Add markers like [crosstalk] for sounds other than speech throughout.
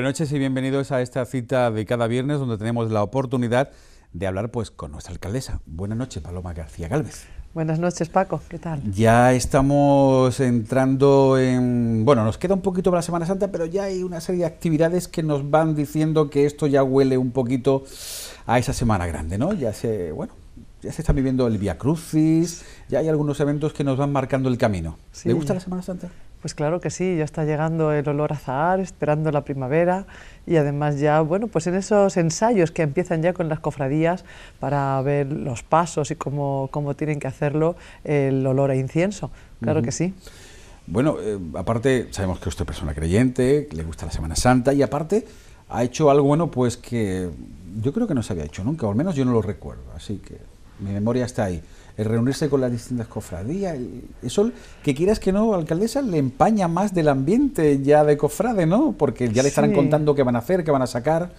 Buenas noches y bienvenidos a esta cita de cada viernes donde tenemos la oportunidad de hablar pues con nuestra alcaldesa. Buenas noches, Paloma García Gálvez. Buenas noches, Paco. ¿Qué tal? Ya estamos entrando en... Bueno, nos queda un poquito para la Semana Santa, pero ya hay una serie de actividades que nos van diciendo que esto ya huele un poquito a esa Semana Grande, ¿no? Ya se... Bueno, ya se está viviendo el Via Crucis, ya hay algunos eventos que nos van marcando el camino. ¿Le gusta la Semana Santa? Pues claro que sí, ya está llegando el olor a zahar, esperando la primavera y además ya, bueno, pues en esos ensayos que empiezan ya con las cofradías para ver los pasos y cómo, cómo tienen que hacerlo el olor a incienso, claro que sí. Bueno, eh, aparte sabemos que usted es persona creyente, le gusta la Semana Santa y aparte ha hecho algo bueno pues que yo creo que no se había hecho nunca, o al menos yo no lo recuerdo, así que mi memoria está ahí reunirse con las distintas cofradías, eso que quieras que no, alcaldesa, le empaña más del ambiente ya de cofrade, ¿no? Porque ya le estarán contando qué van a hacer, qué van a sacar.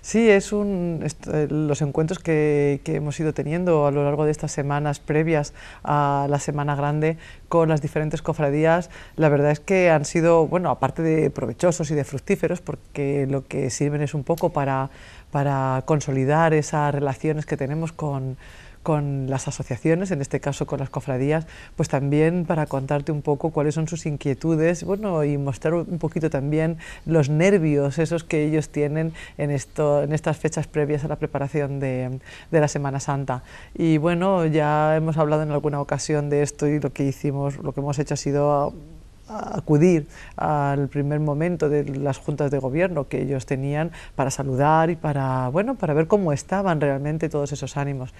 Sí, es un, eh, los encuentros que, que, hemos ido teniendo a lo largo de estas semanas previas a la Semana Grande con las diferentes cofradías, la verdad es que han sido, bueno, aparte de provechosos y de fructíferos, porque lo que sirven es un poco para, para consolidar esas relaciones que tenemos con con las asociaciones, en este caso con las cofradías, pues también para contarte un poco cuáles son sus inquietudes, bueno, y mostrar un poquito también los nervios esos que ellos tienen en, esto, en estas fechas previas a la preparación de, de la Semana Santa. Y bueno, ya hemos hablado en alguna ocasión de esto y lo que hicimos, lo que hemos hecho ha sido acudir al primer momento de las juntas de gobierno que ellos tenían para saludar y para, bueno, para ver cómo estaban realmente todos esos ánimos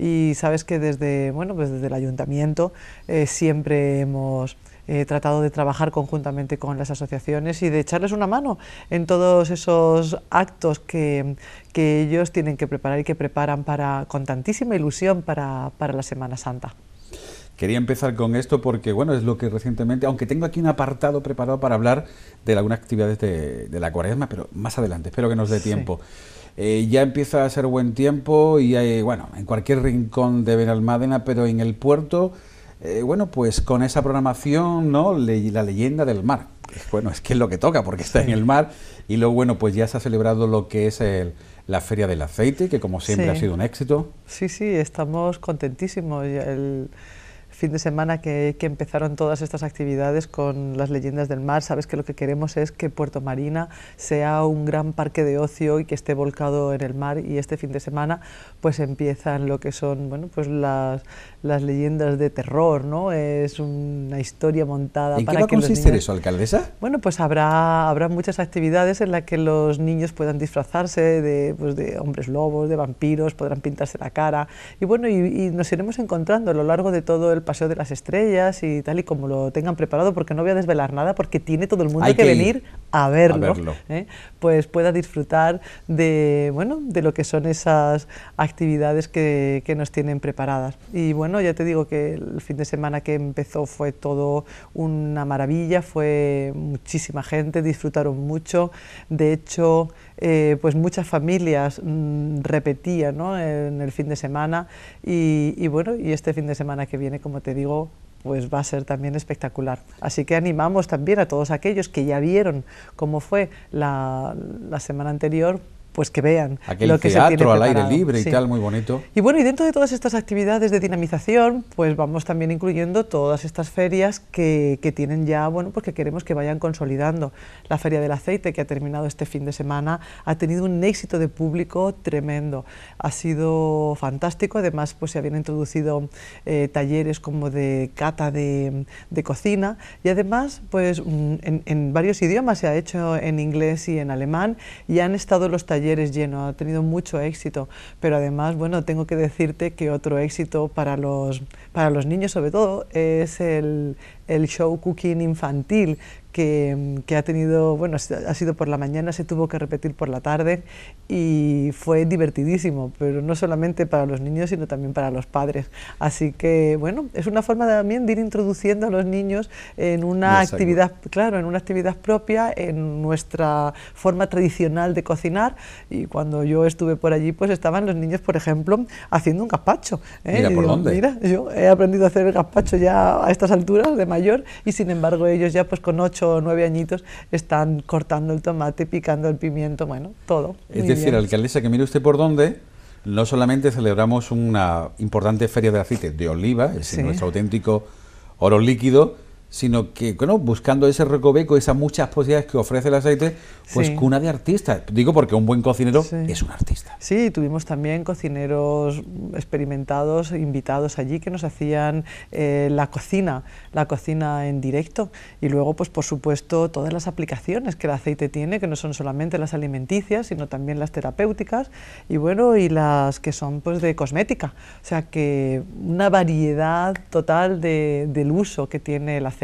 y sabes que desde, bueno, pues desde el ayuntamiento eh, siempre hemos eh, tratado de trabajar conjuntamente con las asociaciones y de echarles una mano en todos esos actos que, ellos tienen que preparar y que preparan para, con tantísima ilusión para, la Semana Santa. Quería empezar con esto porque, bueno, es lo que recientemente, aunque tengo aquí un apartado preparado para hablar de algunas actividades de, la cuaresma, pero más adelante, espero que nos dé tiempo. Eh, ya empieza a ser buen tiempo y hay, bueno, en cualquier rincón de Benalmádena, pero en el puerto, eh, bueno, pues con esa programación, ¿no? la leyenda del mar. Bueno, es que es lo que toca porque está en el mar y luego, bueno, pues ya se ha celebrado lo que es la Feria del Aceite, que como siempre ha sido un éxito. Sí, sí, estamos contentísimos. El, fin de semana que, empezaron todas estas actividades con las leyendas del mar, sabes que lo que queremos es que Puerto Marina sea un gran parque de ocio y que esté volcado en el mar y este fin de semana pues empiezan lo que son bueno, pues las, las leyendas de terror, ¿no? Es una historia montada. ¿En para qué va a consistir eso, alcaldesa? Bueno, pues habrá, habrá muchas actividades en las que los niños puedan disfrazarse de, pues, de hombres lobos, de vampiros, podrán pintarse la cara. Y bueno, y, nos iremos encontrando a lo largo de todo el Paseo de las Estrellas y tal y como lo tengan preparado, porque no voy a desvelar nada, porque tiene todo el mundo que, venir a verlo. ¿eh? Pues pueda disfrutar de, bueno, de lo que son esas actividades que, que nos tienen preparadas. Y bueno, no, ya te digo que el fin de semana que empezó fue todo una maravilla, fue muchísima gente, disfrutaron mucho, de hecho, eh, pues muchas familias mm, repetían ¿no? en el fin de semana y, bueno, y este fin de semana que viene, como te digo, pues va a ser también espectacular. Así que animamos también a todos aquellos que ya vieron cómo fue la semana anterior, pues que vean lo que teatro, se tiene al aire libre y tal, muy bonito. Y bueno, y dentro de todas estas actividades de dinamización, pues vamos también incluyendo todas estas ferias que, que tienen ya, bueno, porque pues queremos que vayan consolidando. La Feria del Aceite, que ha terminado este fin de semana, ha tenido un éxito de público tremendo. Ha sido fantástico, además pues se habían introducido eh, talleres como de cata de, de cocina y además pues mm, en varios idiomas se ha hecho en inglés y en alemán y han estado los talleres lleno, ha tenido mucho éxito, pero además, bueno, tengo que decirte que otro éxito para los, para los niños sobre todo es el, el show cooking infantil Mm, que, ha tenido, bueno, ha sido por la mañana, se tuvo que repetir por la tarde y fue divertidísimo, pero no solamente para los niños, sino también para los padres. Así que, bueno, es una forma también de ir introduciendo a los niños en una actividad, claro, en una actividad propia, en nuestra forma tradicional de cocinar. Y cuando yo estuve por allí, pues estaban los niños, por ejemplo, haciendo un gazpacho. ¿eh? Mira, yo he aprendido a hacer el gazpacho ya a estas alturas de mayor y sin embargo ellos ya pues con ocho o nueve añitos están cortando el tomate, picando el pimiento, bueno, todo. Es decir, alcaldesa, que mire usted por dónde, no solamente celebramos una importante feria de aceite de oliva, es nuestro auténtico oro líquido, sino que bueno, buscando ese recoveco, esas muchas posibilidades que ofrece el aceite, pues cuna de artistas. Digo porque un buen cocinero es un artista. Sí, tuvimos también cocineros experimentados, invitados allí, que nos hacían eh, la cocina, la cocina en directo. Y luego, pues por supuesto, todas las aplicaciones que el aceite tiene, que no son solamente las alimenticias, sino también las terapéuticas y bueno, y las que son pues de cosmética. O sea que una variedad total del uso que tiene el aceite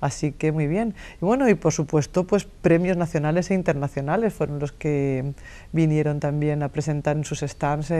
Así que muy bien. Y bueno, y por supuesto, pues premios nacionales e internacionales fueron los que vinieron también a presentar en sus stands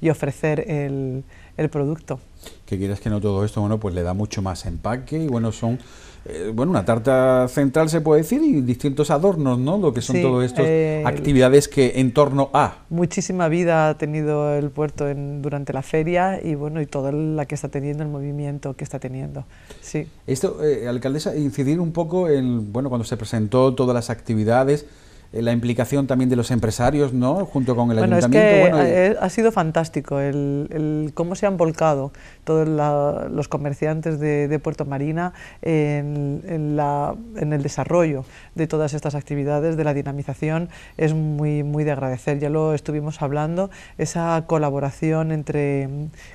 y ofrecer el, el producto. Que quieras que no todo esto, bueno, pues le da mucho más empaque y bueno, son eh, bueno, una tarta central se puede decir y distintos adornos, ¿no? Lo que son todos todas estas eh, actividades que en torno a... Muchísima vida ha tenido el puerto en, durante la feria y bueno, y toda la que está teniendo, el movimiento que está teniendo, sí. Esto, eh, alcaldesa, incidir un poco en, bueno, cuando se presentó todas las actividades, eh, la implicación también de los empresarios, ¿no? Junto con el ayuntamiento. ha, sido fantástico el, el, cómo se han volcado todos los comerciantes de, Puerto Marina en, el desarrollo de todas estas actividades, de la dinamización, es muy, muy de agradecer. Ya lo estuvimos hablando, esa colaboración entre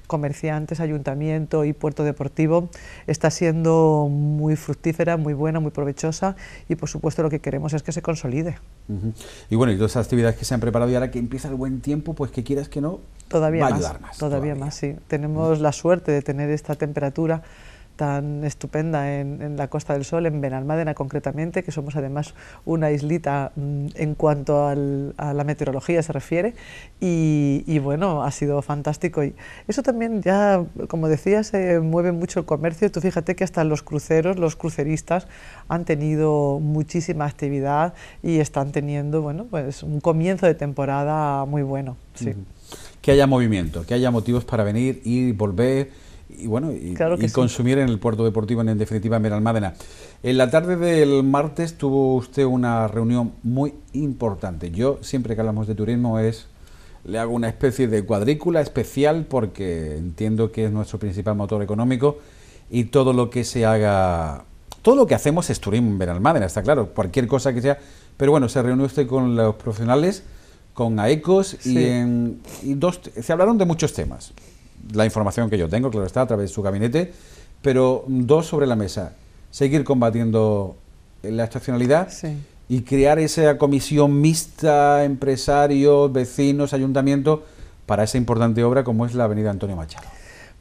comerciantes, ayuntamiento y puerto deportivo está siendo muy fructífera, muy buena, muy provechosa y por supuesto lo que queremos es que se consolide. Y bueno, y todas esas actividades que se han preparado y ahora que empieza el buen tiempo, pues que quieras que no, todavía más, Todavía, más, sí. Tenemos la suerte de tener esta temperatura tan estupenda en, la Costa del Sol, en Benalmádena concretamente, que somos además una islita mm, en cuanto a la meteorología se refiere, y, bueno, ha sido fantástico. Y eso también ya, como decía, se mueve mucho el comercio. Tú fíjate que hasta los cruceros, los cruceristas han tenido muchísima actividad y están teniendo, bueno, pues un comienzo de temporada muy bueno. Sí que haya movimiento, que haya motivos para venir, ir, volver y bueno, y, consumir en el puerto deportivo, en, definitiva en Veralmádena... En la tarde del martes tuvo usted una reunión muy importante. Yo siempre que hablamos de turismo es le hago una especie de cuadrícula especial porque entiendo que es nuestro principal motor económico y todo lo que se haga, todo lo que hacemos es turismo en Veralmádena, está claro, cualquier cosa que sea. Pero bueno, se reunió usted con los profesionales con AECOS y, y dos, se hablaron de muchos temas. La información que yo tengo, claro está, a través de su gabinete, pero dos sobre la mesa. Seguir combatiendo la estacionalidad y crear esa comisión mixta, empresarios, vecinos, ayuntamiento para esa importante obra como es la Avenida Antonio Machado.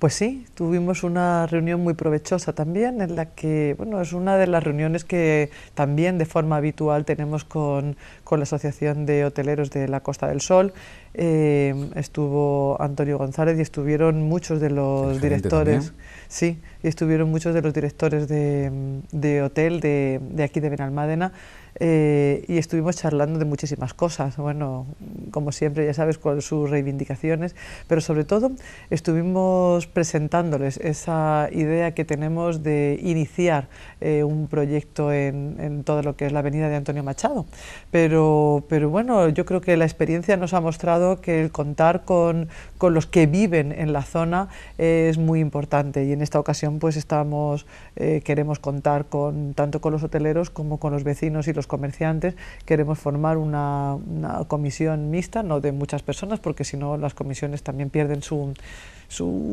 Pues sí, tuvimos una reunión muy provechosa también, en la que, bueno, es una de las reuniones que también de forma habitual tenemos con, la Asociación de Hoteleros de la Costa del Sol. Eh, estuvo Antonio González y estuvieron muchos de los directores. Sí, estuvieron muchos de los directores de, mm, hotel de, aquí de Benalmádena eh, y estuvimos charlando de muchísimas cosas, bueno, como siempre ya sabes, con sus reivindicaciones, pero sobre todo estuvimos presentándoles esa idea que tenemos de iniciar eh, un proyecto en, todo lo que es la avenida de Antonio Machado. Pero, pero bueno, yo creo que la experiencia nos ha mostrado que el contar con, con los que viven en la zona eh, es muy importante y en esta ocasión pues estamos, eh, queremos contar con, tanto con los hoteleros como con los vecinos y los comerciantes, queremos formar una, comisión mixta, no de muchas personas, porque si no las comisiones también pierden su,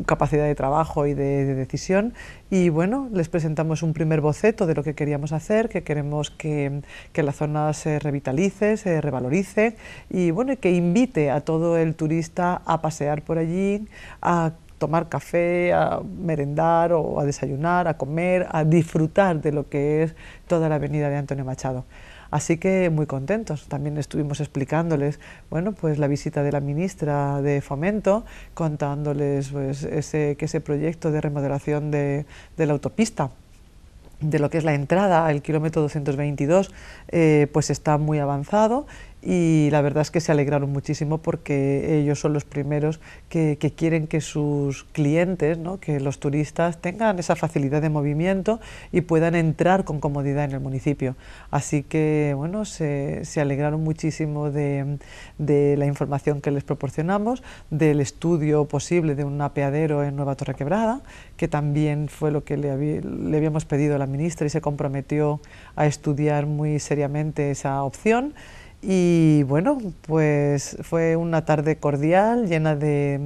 capacidad de trabajo y de, decisión. Y bueno, les presentamos un primer boceto de lo que queríamos hacer, que queremos que, la zona se revitalice, se revalorice y bueno, que invite a todo el turista a pasear por allí, a tomar café, a merendar o a desayunar, a comer, a disfrutar de lo que es toda la avenida de Antonio Machado. Así que muy contentos. También estuvimos explicándoles, bueno, pues la visita de la ministra de Fomento, contándoles pues, ese, que ese proyecto de remodelación de, la autopista de lo que es la entrada al kilómetro 222, eh, pues está muy avanzado y la verdad es que se alegraron muchísimo porque ellos son los primeros que, quieren que sus clientes, que los turistas tengan esa facilidad de movimiento y puedan entrar con comodidad en el municipio. Así que bueno, se, alegraron muchísimo de, la información que les proporcionamos, del estudio posible de un apeadero en Nueva Torre Quebrada, que también fue lo que le, le habíamos pedido a la ministra y se comprometió a estudiar muy seriamente esa opción. Y bueno, pues fue una tarde cordial, llena de,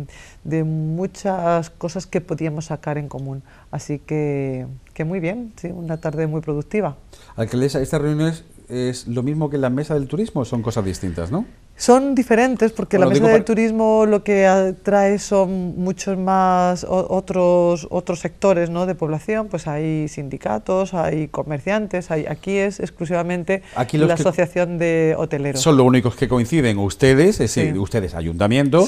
muchas cosas que podíamos sacar en común. Así que, que muy bien, ¿sí? una tarde muy productiva. Alcaldesa, ¿esta reunión es lo mismo que la mesa del turismo, son cosas distintas, ¿no? Son diferentes porque la mesa del turismo lo que atrae son muchos más otros, otros sectores ¿no? de población, pues hay sindicatos, hay comerciantes, hay, aquí es exclusivamente la asociación de hoteleros. Son los únicos que coinciden, ustedes, es decir, ustedes, ayuntamiento.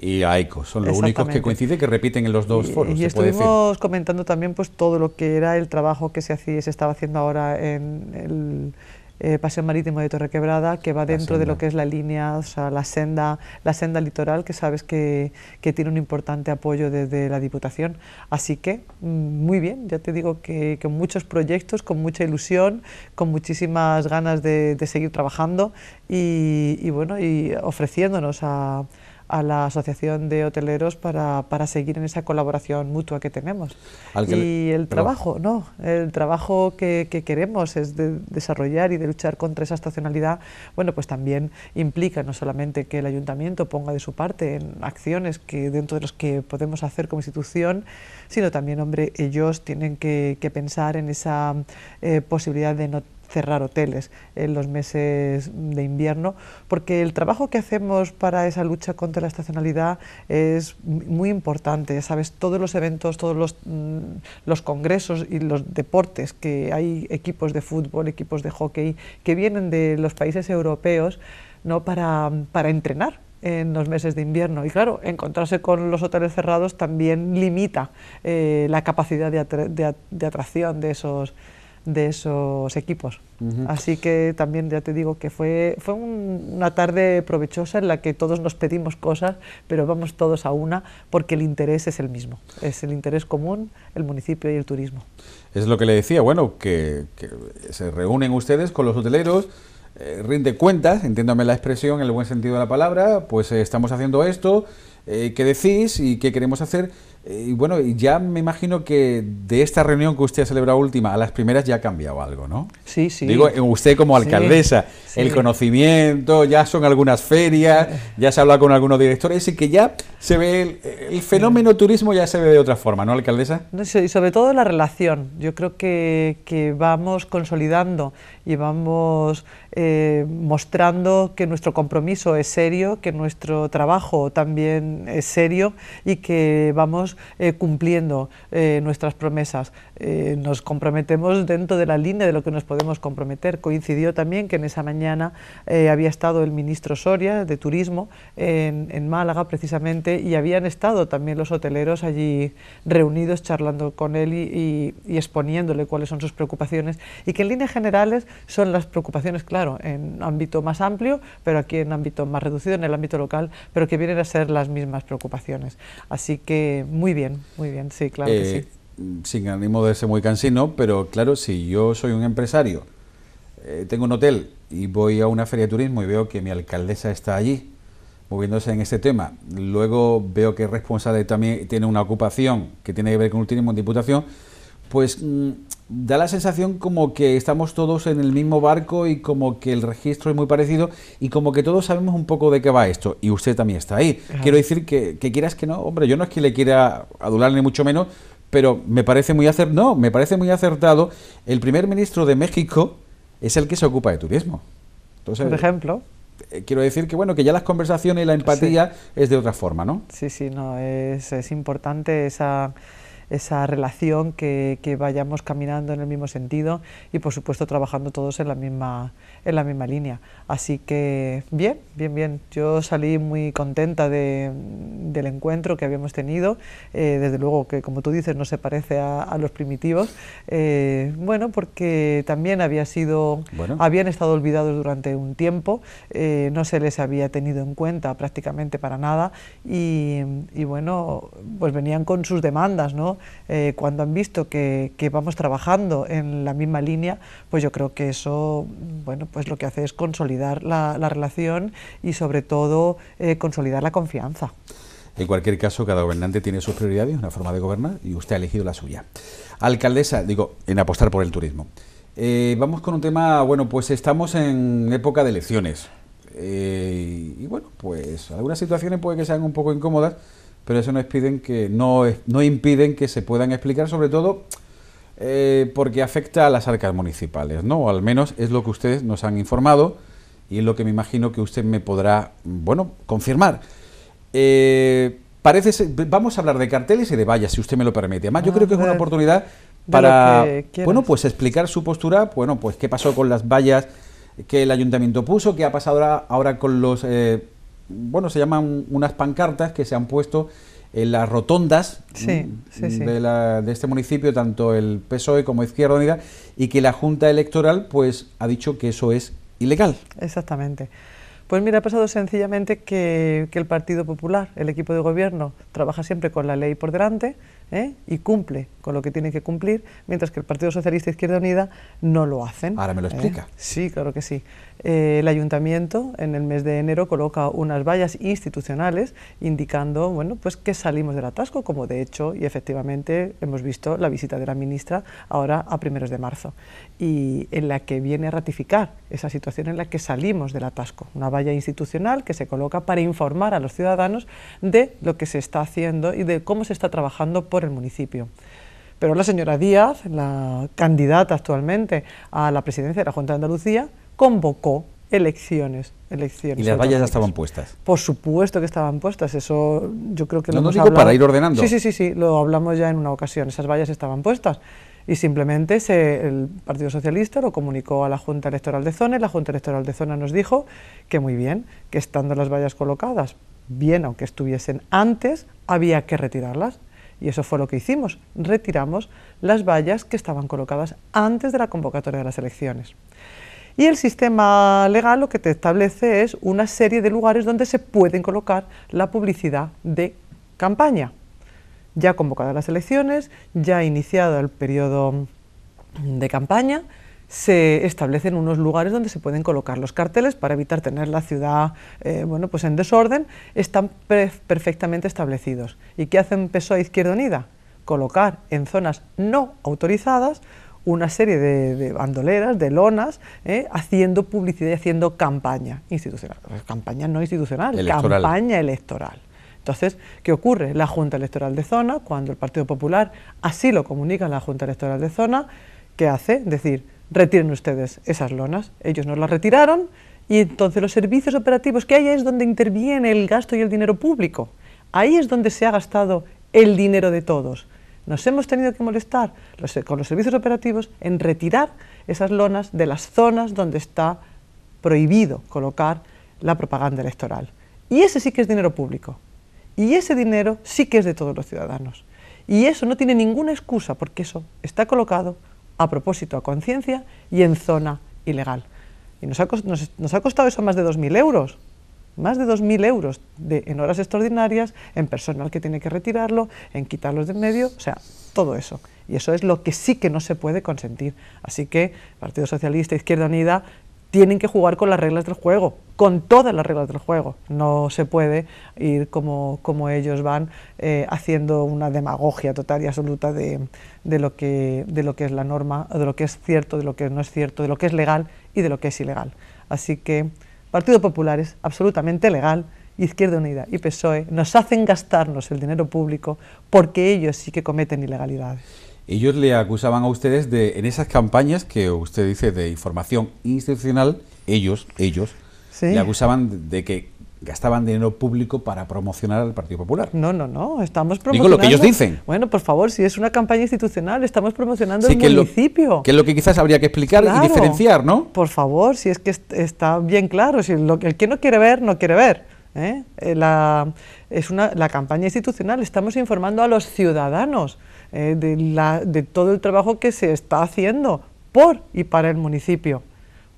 y AECO. Son los únicos que coinciden, que repiten en los dos foros. Y estuvimos comentando también pues todo lo que era el trabajo que se hacía se estaba haciendo ahora en el eh, paseo marítimo de Torre Quebrada, que va dentro de lo que es la línea, la senda, la senda litoral, que sabes que, que tiene un importante apoyo desde la Diputación. Así que, mm, muy bien, ya te digo que con muchos proyectos, con mucha ilusión, con muchísimas ganas de, de seguir trabajando y, bueno, y ofreciéndonos a a la Asociación de Hoteleros para, para seguir en esa colaboración mutua que tenemos. y el trabajo, ¿no? El trabajo que, queremos es de desarrollar y de luchar contra esa estacionalidad, bueno, pues también implica no solamente que el ayuntamiento ponga de su parte en acciones que dentro de los que podemos hacer como institución, sino también, hombre, ellos tienen que, pensar en esa eh, posibilidad de no cerrar hoteles en los meses de invierno, porque el trabajo que hacemos para esa lucha contra la estacionalidad es muy importante. Sabes, todos los eventos, todos los, mm, los congresos y los deportes, que hay equipos de fútbol, equipos de hockey, que vienen de los países europeos ¿no? para, entrenar en los meses de invierno. Y claro, encontrarse con los hoteles cerrados también limita eh, la capacidad de atracción de esos, de esos equipos. Así que también ya te digo que fue, fue una tarde provechosa en la que todos nos pedimos cosas, pero vamos todos a una porque el interés es el mismo, es el interés común, el municipio y el turismo. Es lo que le decía, bueno, que, se reúnen ustedes con los hoteleros, eh, rinde cuentas, entiéndame la expresión en el buen sentido de la palabra, pues eh, estamos haciendo esto, eh, ¿qué decís y qué queremos hacer? Eh, y bueno, ya me imagino que de esta reunión que usted ha celebrado última a las primeras ya ha cambiado algo, ¿no? Sí, sí. Digo, usted como alcaldesa, el conocimiento, ya son algunas ferias, ya se habla con algunos directores, y que ya se ve el, fenómeno turismo ya se ve de otra forma, ¿no, alcaldesa? y sobre todo la relación. Yo creo que vamos consolidando y vamos eh, mostrando que nuestro compromiso es serio, que nuestro trabajo también es serio y que vamos eh, cumpliendo eh, nuestras promesas. Eh, nos comprometemos dentro de la línea de lo que nos podemos comprometer. Coincidió también que en esa mañana eh, había estado el ministro Soria de Turismo en, Málaga precisamente y habían estado también los hoteleros allí reunidos charlando con él y, exponiéndole cuáles son sus preocupaciones y que en líneas generales son las preocupaciones, claro, en ámbito más amplio, pero aquí en ámbito más reducido, en el ámbito local, pero que vienen a ser las mismas preocupaciones. Así que muy bien, muy bien, sí, claro que eh, sí sin ánimo de ser muy cansino, pero claro, si yo soy un empresario, eh, tengo un hotel y voy a una feria de turismo y veo que mi alcaldesa está allí moviéndose en este tema, luego veo que es responsable también tiene una ocupación que tiene que ver con el turismo en diputación, pues mm, da la sensación como que estamos todos en el mismo barco y como que el registro es muy parecido y como que todos sabemos un poco de qué va esto. Y usted también está ahí. Quiero decir que, que, quieras que no, hombre, yo no es que le quiera adular ni mucho menos, pero me parece muy acertado, no, me parece muy acertado, el primer ministro de México es el que se ocupa de turismo. Entonces, Por ejemplo. Eh, quiero decir que bueno, que ya las conversaciones y la empatía es de otra forma, ¿no? Sí, sí, no, es, es importante esa esa relación, que, vayamos caminando en el mismo sentido y por supuesto trabajando todos en la misma, en la misma línea. Así que bien, bien, bien. Yo salí muy contenta del encuentro que habíamos tenido, eh, desde luego que como tú dices no se parece a, los primitivos, eh, bueno, porque también había sido, habían estado olvidados durante un tiempo, eh, no se les había tenido en cuenta prácticamente para nada y, y bueno, pues venían con sus demandas, ¿no? Eh, cuando han visto que, vamos trabajando en la misma línea, pues yo creo que eso, bueno, pues lo que hace es consolidar la, relación y sobre todo eh, consolidar la confianza. En cualquier caso, cada gobernante tiene sus prioridades, una forma de gobernar, y usted ha elegido la suya. Alcaldesa, digo, en apostar por el turismo. Eh, vamos con un tema, bueno, pues estamos en época de elecciones. y bueno, pues algunas situaciones puede que sean un poco incómodas, pero eso no impiden que, no, impiden que se puedan explicar, sobre todo eh, porque afecta a las arcas municipales, ¿no? O al menos es lo que ustedes nos han informado y es lo que me imagino que usted me podrá, bueno, confirmar. Eh, parece vamos a hablar de carteles y de vallas, si usted me lo permite. Además, yo ah, creo que es una pues, oportunidad para, bueno, pues explicar su postura, bueno, pues qué pasó con las vallas que el ayuntamiento puso, qué ha pasado ahora, ahora con los eh, bueno, se llaman unas pancartas que se han puesto en las rotondas De, este municipio, tanto el PSOE como Izquierda Unida, y que la Junta Electoral pues ha dicho que eso es ilegal. Exactamente. Pues mira, ha pasado sencillamente que, el Partido Popular, el equipo de gobierno, trabaja siempre con la ley por delante ¿eh? y cumple con lo que tiene que cumplir, mientras que el Partido Socialista e Izquierda Unida no lo hacen. Ahora me lo ¿eh? explica. Sí, claro que sí. Eh, el ayuntamiento en el mes de enero coloca unas vallas institucionales indicando bueno, pues que salimos del atasco, como de hecho y efectivamente hemos visto la visita de la ministra ahora a primeros de marzo, y en la que viene a ratificar esa situación en la que salimos del atasco, una valla institucional que se coloca para informar a los ciudadanos de lo que se está haciendo y de cómo se está trabajando por el municipio. Pero la señora Díaz, la candidata actualmente a la presidencia de la Junta de Andalucía, convocó elecciones. elecciones y las vallas ya estaban puestas. Por supuesto que estaban puestas, eso yo creo que no, lo no para ir ordenando. Sí, sí, sí, sí, lo hablamos ya en una ocasión, esas vallas estaban puestas. Y simplemente el Partido Socialista lo comunicó a la Junta Electoral de Zona y la Junta Electoral de Zona nos dijo que muy bien, que estando las vallas colocadas, bien aunque estuviesen antes, había que retirarlas. Y eso fue lo que hicimos, retiramos las vallas que estaban colocadas antes de la convocatoria de las elecciones. Y el sistema legal lo que te establece es una serie de lugares donde se pueden colocar la publicidad de campaña. Ya convocadas las elecciones, ya iniciado el periodo de campaña, se establecen unos lugares donde se pueden colocar los carteles para evitar tener la ciudad eh, bueno, pues en desorden, están perfectamente establecidos. ¿Y qué hacen PSOE e Izquierda Unida? Colocar en zonas no autorizadas una serie de, bandoleras, de lonas, ¿eh? haciendo publicidad y haciendo campaña institucional. Campaña no institucional, campaña electoral. Entonces, ¿qué ocurre? La Junta Electoral de Zona, cuando el Partido Popular así lo comunica en la Junta Electoral de Zona, ¿qué hace? Decir, retiren ustedes esas lonas. Ellos no las retiraron y entonces los servicios operativos que hay es donde interviene el gasto y el dinero público. Ahí es donde se ha gastado el dinero de todos. Nos hemos tenido que molestar con los servicios operativos en retirar esas lonas de las zonas donde está prohibido colocar la propaganda electoral. Y ese sí que es dinero público. Y ese dinero sí que es de todos los ciudadanos. Y eso no tiene ninguna excusa porque eso está colocado a propósito, a conciencia y en zona ilegal. Y nos ha, nos ha costado eso más de 2.000 euros más de 2.000 euros en horas extraordinarias, en personal que tiene que retirarlo, en quitarlos del medio, o sea, todo eso. Y eso es lo que sí que no se puede consentir. Así que Partido Socialista, e Izquierda Unida, tienen que jugar con las reglas del juego, con todas las reglas del juego. No se puede ir como, como ellos van eh, haciendo una demagogia total y absoluta de, lo que, de lo que es la norma, de lo que es cierto, de lo que no es cierto, de lo que es legal y de lo que es ilegal. Así que Partido Popular es absolutamente legal, Izquierda Unida y PSOE nos hacen gastarnos el dinero público porque ellos sí que cometen ilegalidades. Ellos le acusaban a ustedes de, en esas campañas que usted dice de información institucional, ellos, ellos, le acusaban de que gastaban dinero público para promocionar al Partido Popular. No, no, no, estamos promocionando... Digo lo que ellos dicen. Bueno, por favor, si es una campaña institucional, estamos promocionando el municipio. que es lo que quizás habría que explicar y diferenciar, ¿no? Por favor, si es que está bien claro, si lo, el que no quiere ver, no quiere ver. ¿eh? Eh, la, es una, la campaña institucional, estamos informando a los ciudadanos eh, de, la, de todo el trabajo que se está haciendo por y para el municipio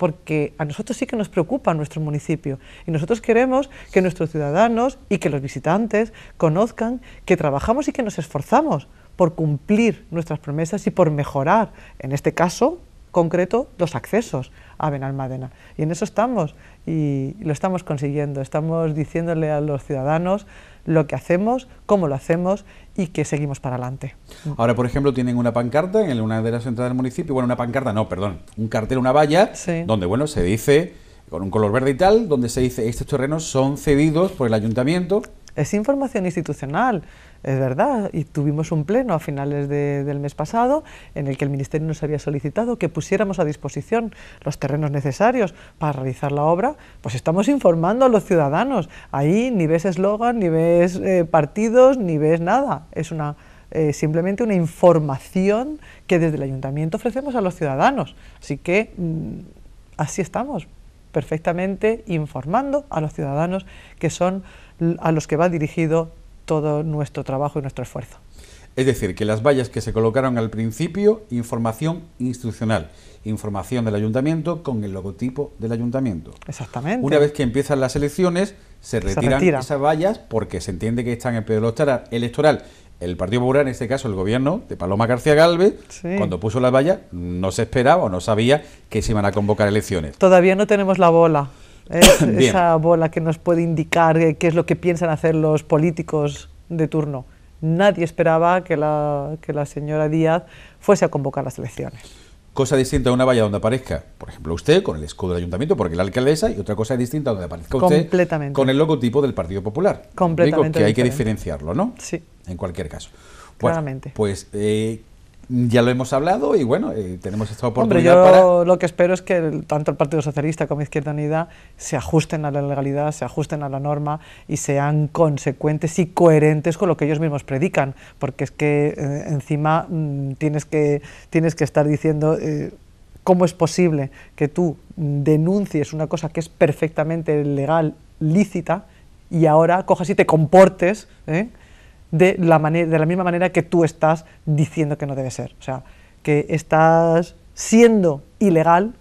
porque a nosotros sí que nos preocupa nuestro municipio y nosotros queremos que nuestros ciudadanos y que los visitantes conozcan que trabajamos y que nos esforzamos por cumplir nuestras promesas y por mejorar, en este caso concreto, los accesos a Benalmádena. Y en eso estamos y lo estamos consiguiendo, estamos diciéndole a los ciudadanos lo que hacemos, cómo lo hacemos y que seguimos para adelante. Ahora, por ejemplo, tienen una pancarta en una de las entradas del municipio, bueno, una pancarta, no, perdón, un cartel, una valla, donde, bueno, se dice, con un color verde y tal, donde se dice, estos terrenos son cedidos por el ayuntamiento. Es información institucional es verdad, y tuvimos un pleno a finales del mes pasado en el que el Ministerio nos había solicitado que pusiéramos a disposición los terrenos necesarios para realizar la obra, pues estamos informando a los ciudadanos. Ahí ni ves eslogan, ni ves eh, partidos, ni ves nada. Es una eh, simplemente una información que desde el ayuntamiento ofrecemos a los ciudadanos. Así que mm, así estamos, perfectamente informando a los ciudadanos que son a los que va dirigido todo nuestro trabajo y nuestro esfuerzo. Es decir, que las vallas que se colocaron al principio, información institucional, información del ayuntamiento con el logotipo del ayuntamiento. Exactamente. Una vez que empiezan las elecciones, se retiran esas vallas porque se entiende que están en periodo electoral. El Partido Popular, en este caso el gobierno de Paloma García Galvez, cuando puso las vallas, no se esperaba o no sabía que se iban a convocar elecciones. Todavía no tenemos la bola. [coughs] esa bola que nos puede indicar eh, qué es lo que piensan hacer los políticos de turno. Nadie esperaba que la, la señora Díaz fuese a convocar las elecciones. Cosa distinta a una valla donde aparezca, por ejemplo, usted con el escudo del ayuntamiento, porque la alcaldesa, y otra cosa distinta donde aparezca usted con el logotipo del Partido Popular. Completamente. que hay que diferenciarlo, ¿no? Sí. En cualquier caso. Claramente. Pues, eh, ya lo hemos hablado y bueno, eh, tenemos esta oportunidad Hombre, yo lo que espero es que tanto el Partido Socialista como Izquierda Unida se ajusten a la legalidad, se ajusten a la norma y sean consecuentes y coherentes con lo que ellos mismos predican, porque es que eh, encima mm, tienes, que, tienes que estar diciendo... Eh, ¿Cómo es posible que tú denuncies una cosa que es perfectamente legal, lícita, y ahora cojas y te comportes ¿eh? de la, de la misma manera que tú estás diciendo que no debe ser. O sea, que estás siendo ilegal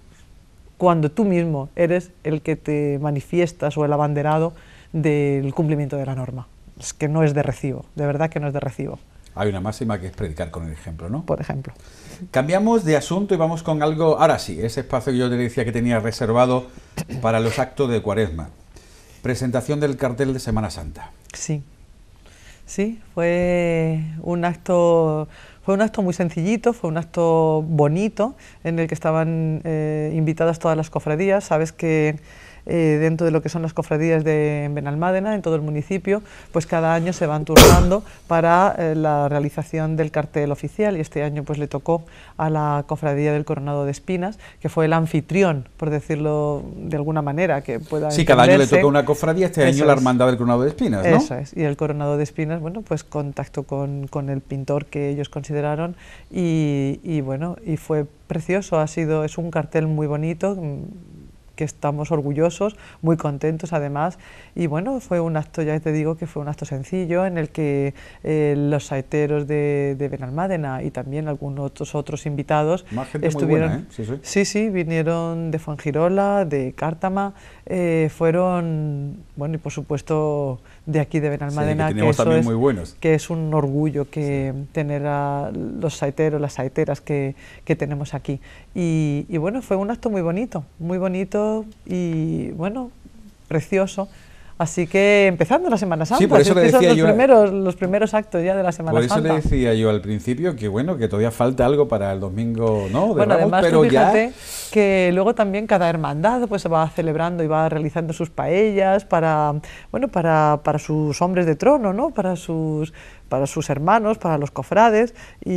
cuando tú mismo eres el que te manifiestas o el abanderado del cumplimiento de la norma. Es que no es de recibo, de verdad que no es de recibo. Hay una máxima que es predicar con el ejemplo, ¿no? Por ejemplo. Cambiamos de asunto y vamos con algo, ahora sí, ese espacio que yo te decía que tenía reservado para los actos de cuaresma. Presentación del cartel de Semana Santa. Sí. Sí, fue un acto fue un acto muy sencillito, fue un acto bonito en el que estaban eh, invitadas todas las cofradías. Sabes que eh, dentro de lo que son las cofradías de Benalmádena, en todo el municipio, pues cada año se van turnando [coughs] para eh, la realización del cartel oficial y este año pues le tocó a la cofradía del Coronado de Espinas, que fue el anfitrión, por decirlo de alguna manera, que pueda Sí, cada año le toca una cofradía, este año la Hermandad del Coronado de Espinas, ¿no? es, y el Coronado de Espinas, bueno, pues contacto con, el pintor que ellos consideraron y, y bueno, y fue precioso, ha sido, es un cartel muy bonito, que estamos orgullosos, muy contentos además. Y bueno, fue un acto, ya te digo que fue un acto sencillo en el que eh, los saeteros de, Benalmádena y también algunos otros, otros invitados estuvieron. ¿eh? sí, sí. vinieron de Fuengirola, de Cártama, eh, fueron, bueno, y por supuesto de aquí de Benalmádena, que, es, que es un orgullo que tener a los saiteros, las saiteras que, tenemos aquí. y bueno, fue un acto muy bonito, muy bonito y bueno, precioso. Así que empezando la Semana Santa, sí, son los, primeros, actos ya de la Semana Santa. Por eso le decía yo al principio que bueno, que todavía falta algo para el domingo, ¿no? De bueno, además pero que luego también cada hermandad pues va celebrando y va realizando sus paellas para, bueno, para, para sus hombres de trono, ¿no? Para sus para sus hermanos, para los cofrades y,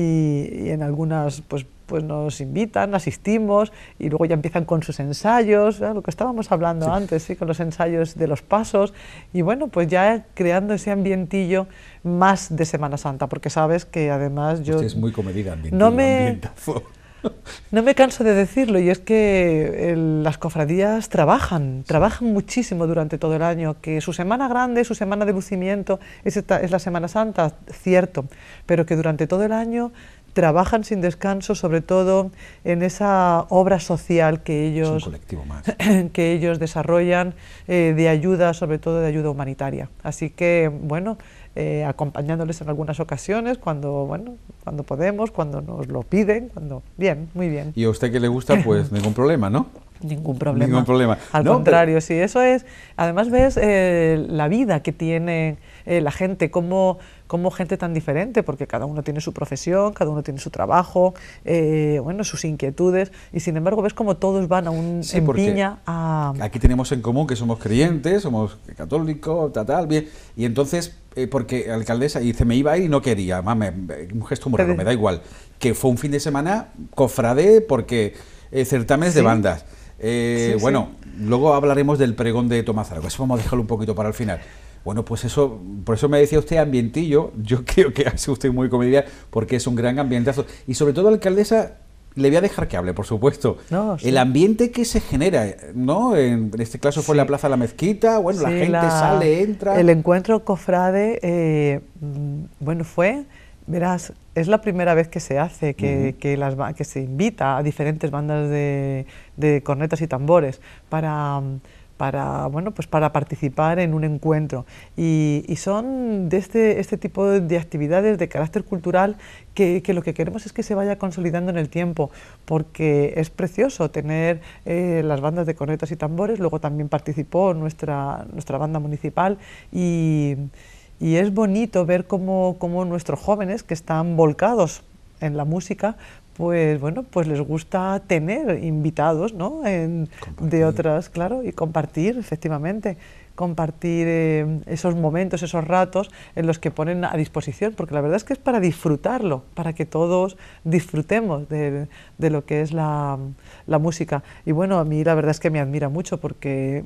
y en algunas pues pues nos invitan, asistimos y luego ya empiezan con sus ensayos, lo que estábamos hablando antes, ¿sí? con los ensayos de los pasos y bueno, pues ya creando ese ambientillo más de Semana Santa, porque sabes que además yo... es muy comedida, no me, [laughs] no me canso de decirlo y es que las cofradías trabajan, trabajan muchísimo durante todo el año, que su semana grande, su semana de lucimiento es la Semana Santa, cierto, pero que durante todo el año trabajan sin descanso, sobre todo en esa obra social que ellos, [clears throat] Que ellos desarrollan eh, de ayuda, sobre todo de ayuda humanitaria. Así que, bueno, eh, acompañándoles en algunas ocasiones, cuando, bueno, cuando podemos, cuando nos lo piden, cuando... Bien, muy bien. Y a usted que le gusta, pues [laughs] ningún problema, ¿no? ningún problema. Al contrario, sí, eso es. Además ves eh, la vida que tiene eh, la gente, cómo, gente tan diferente, porque cada uno tiene su profesión, cada uno tiene su trabajo, eh, bueno, sus inquietudes, y sin embargo ves como todos van a un a... Aquí tenemos en común que somos creyentes, somos católicos, tal, tal, bien, y entonces porque alcaldesa y dice me iba a y no quería, Mamá, un gesto muy me da igual, que fue un fin de semana cofrade porque certámenes de bandas. Eh, bueno, luego hablaremos del pregón de Tomás Zaragoza. eso vamos a dejarlo un poquito para el final. Bueno, pues eso, por eso me decía usted ambientillo, [laughs] yo creo que hace usted muy comedia porque es un gran ambientazo. Y sobre todo, alcaldesa, le voy a dejar que hable, por supuesto. No, El ambiente que se genera, ¿no? En este caso fue la Plaza de la Mezquita, bueno, la gente sale, entra. El encuentro cofrade, eh, mm, bueno, fue Verás, es la primera vez que se hace, que, que, se invita a diferentes bandas de, de cornetas y tambores para, para, bueno, pues para participar en un encuentro. Y, son de este, este, tipo de actividades de carácter cultural que, lo que queremos es que se vaya consolidando en el tiempo, porque es precioso tener eh, las bandas de cornetas y tambores, luego también participó nuestra, nuestra banda municipal y y es bonito ver cómo, nuestros jóvenes que están volcados en la música, pues bueno, pues les gusta tener invitados, ¿no? En, de otras, claro, y compartir, efectivamente compartir eh, esos momentos, esos ratos en los que ponen a disposición, porque la verdad es que es para disfrutarlo, para que todos disfrutemos de, lo que es la, música. Y bueno, a mí la verdad es que me admira mucho, porque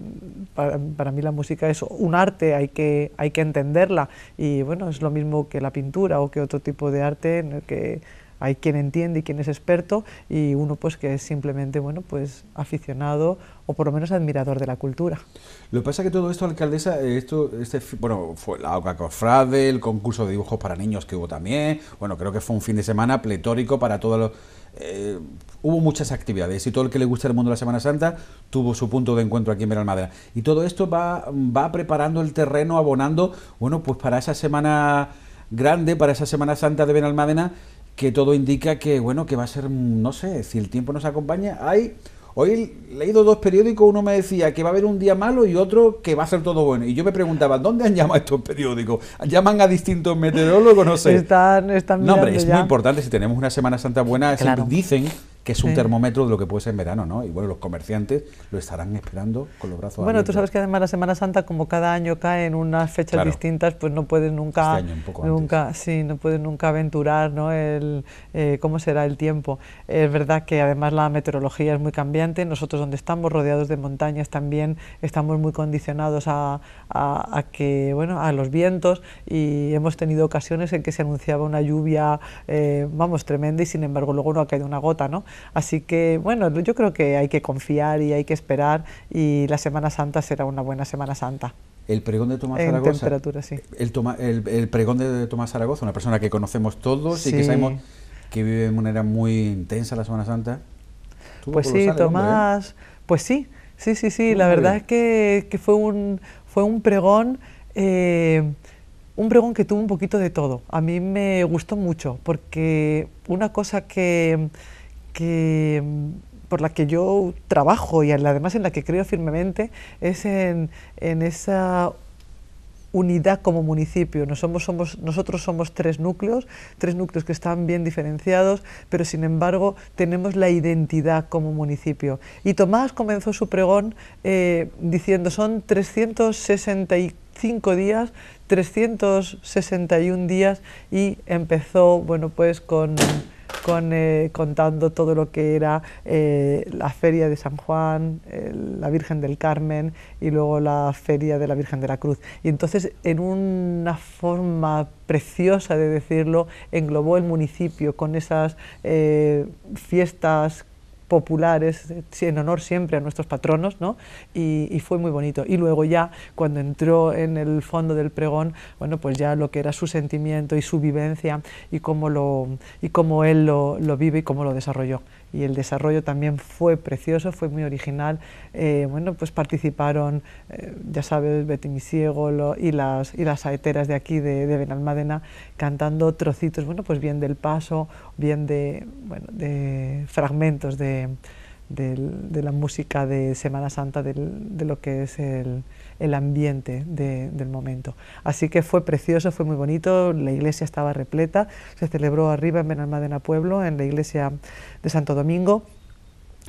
para, mí la música es un arte, hay que, hay que entenderla, y bueno, es lo mismo que la pintura o que otro tipo de arte en el que hay quien entiende y quien es experto y uno pues que es simplemente bueno pues aficionado o por lo menos admirador de la cultura. Lo que pasa es que todo esto, alcaldesa, eh, esto, este, bueno, fue la Oca Cofrade, el concurso de dibujos para niños que hubo también, bueno, creo que fue un fin de semana pletórico para todos los... Eh, hubo muchas actividades y todo el que le gusta el mundo de la Semana Santa tuvo su punto de encuentro aquí en Benalmádena. Y todo esto va, va preparando el terreno, abonando, bueno, pues para esa semana grande, para esa Semana Santa de Benalmádena, que todo indica que, bueno, que va a ser, no sé, si el tiempo nos acompaña, hay... Hoy he leído dos periódicos, uno me decía que va a haber un día malo y otro que va a ser todo bueno. Y yo me preguntaba, ¿dónde han llamado estos periódicos? ¿Llaman a distintos meteorólogos? No sé. Están, están no, hombre, es muy importante. Si tenemos una Semana Santa buena, lo que dicen que es un termómetro de lo que puede ser en verano, ¿no? Y bueno, los comerciantes lo estarán esperando con los brazos Bueno, tú sabes que además la Semana Santa, como cada año cae en unas fechas distintas, pues no puedes nunca, este nunca, sí, no puedes nunca aventurar, ¿no? El, eh, cómo será el tiempo. Es verdad que además la meteorología es muy cambiante. Nosotros donde estamos rodeados de montañas también estamos muy condicionados a, a, que, bueno, a los vientos y hemos tenido ocasiones en que se anunciaba una lluvia, eh, vamos, tremenda y sin embargo luego no ha caído una gota, ¿no? Así que, bueno, yo creo que hay que confiar y hay que esperar y la Semana Santa será una buena Semana Santa. El pregón de Tomás Zaragoza. Temperatura, sí. el, el, pregón de Tomás Zaragoza, una persona que conocemos todos y que sabemos que vive de manera muy intensa la Semana Santa. Pues sí, ¿eh? Tomás, pues sí, sí, sí, sí, la verdad es que, que, fue, un, fue un pregón... Eh, un pregón que tuvo un poquito de todo. A mí me gustó mucho porque una cosa que que, por la que yo trabajo y además en la que creo firmemente es en, esa unidad como municipio. nosotros somos tres núcleos, tres núcleos que están bien diferenciados, pero sin embargo tenemos la identidad como municipio. Y Tomás comenzó su pregón eh, diciendo, son 365 días, 361 días, y empezó bueno, pues con con, eh, contando todo lo que era eh, la feria de San Juan, eh, la Virgen del Carmen y luego la feria de la Virgen de la Cruz. Y entonces, en una forma preciosa de decirlo, englobó el municipio con esas fiestas populares eh, en honor siempre a nuestros patronos, ¿no? Y, fue muy bonito. Y luego ya cuando entró en el fondo del pregón, bueno, pues ya lo que era su sentimiento y su vivencia y cómo, lo, y cómo él lo, lo vive y cómo lo desarrolló y el desarrollo también fue precioso, fue muy original. Eh, bueno, pues participaron, eh, ya sabes, Betty Misiego y, las, y las saeteras de aquí, de, de, Benalmádena, cantando trocitos, bueno, pues bien del paso, bien de, bueno, de fragmentos de la música de Semana Santa, de lo que es el el ambiente del momento. Así que fue precioso, fue muy bonito, la iglesia estaba repleta, se celebró arriba en Benalmádena Pueblo, en la iglesia de Santo Domingo,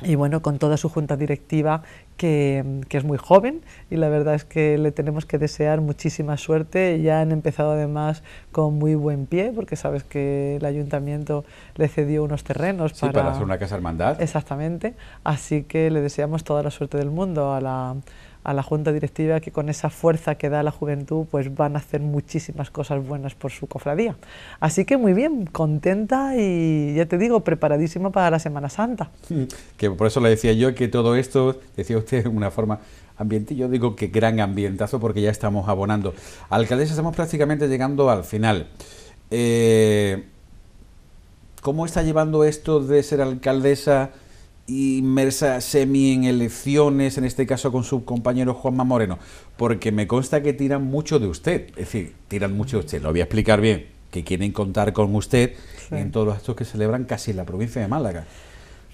y bueno, con toda su junta directiva que, es muy joven y la verdad es que le tenemos que desear muchísima suerte. Ya han empezado además con muy buen pie porque sabes que el ayuntamiento le cedió unos terrenos para, para hacer una casa hermandad. Exactamente, así que le deseamos toda la suerte del mundo a la, a la junta directiva que con esa fuerza que da la juventud pues van a hacer muchísimas cosas buenas por su cofradía. Así que muy bien, contenta y ya te digo, preparadísima para la Semana Santa. Hmm. Que por eso le decía yo que todo esto, decía usted de una forma ambiente, yo digo que gran ambientazo porque ya estamos abonando. Alcaldesa, estamos prácticamente llegando al final. Eh, ¿Cómo está llevando esto de ser alcaldesa? inmersa semi en elecciones, en este caso con su compañero Juanma Moreno? Porque me consta que tiran mucho de usted, es decir, tiran mucho de usted, lo voy a explicar bien, que quieren contar con usted en todos los actos que celebran casi en la provincia de Málaga.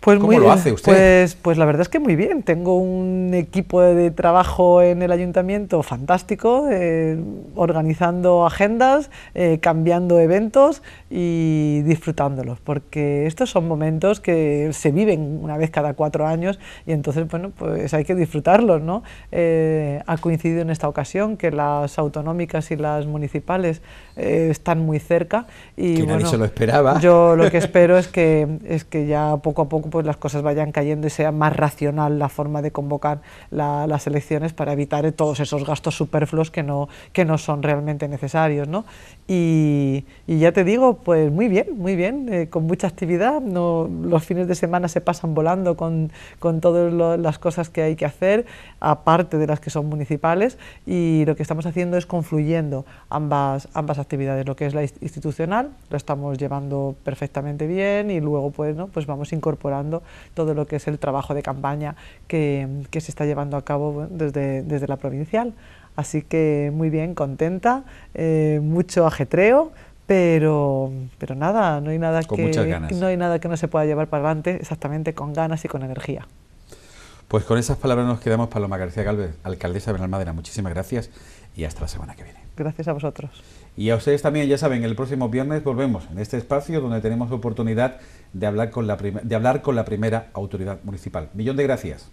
Pues ¿Cómo lo hace usted? Pues, pues, la verdad es que muy bien. Tengo un equipo de trabajo en el ayuntamiento fantástico, eh, organizando agendas, eh, cambiando eventos y disfrutándolos, porque estos son momentos que se viven una vez cada cuatro años y entonces, bueno, pues hay que disfrutarlos, ¿no? Eh, ha coincidido en esta ocasión que las autonómicas y las municipales están muy cerca y se lo esperaba. Yo lo que [laughs] espero es que es que ya poco a poco pues las cosas vayan cayendo y sea más racional la forma de convocar las elecciones para evitar todos esos gastos superfluos que no, que no son realmente necesarios. ¿no? Y, ya te digo, pues muy bien, muy bien, eh, con mucha actividad, no, los fines de semana se pasan volando con, con todas las cosas que hay que hacer, aparte de las que son municipales, y lo que estamos haciendo es confluyendo ambas, ambas actividades, lo que es la institucional, lo estamos llevando perfectamente bien y luego pues, ¿no? pues vamos incorporando todo lo que es el trabajo de campaña que, se está llevando a cabo desde, la provincial. Así que muy bien, contenta, eh, mucho ajetreo, pero, nada, no hay nada, que, no hay nada que no se pueda llevar para adelante, exactamente con ganas y con energía. Pues con esas palabras nos quedamos, Paloma García Galvez, alcaldesa de Benalmádena. Muchísimas gracias y hasta la semana que viene. Gracias a vosotros. Y a ustedes también, ya saben, el próximo viernes volvemos en este espacio donde tenemos oportunidad de hablar con la, de hablar con la primera autoridad municipal. Millón de gracias.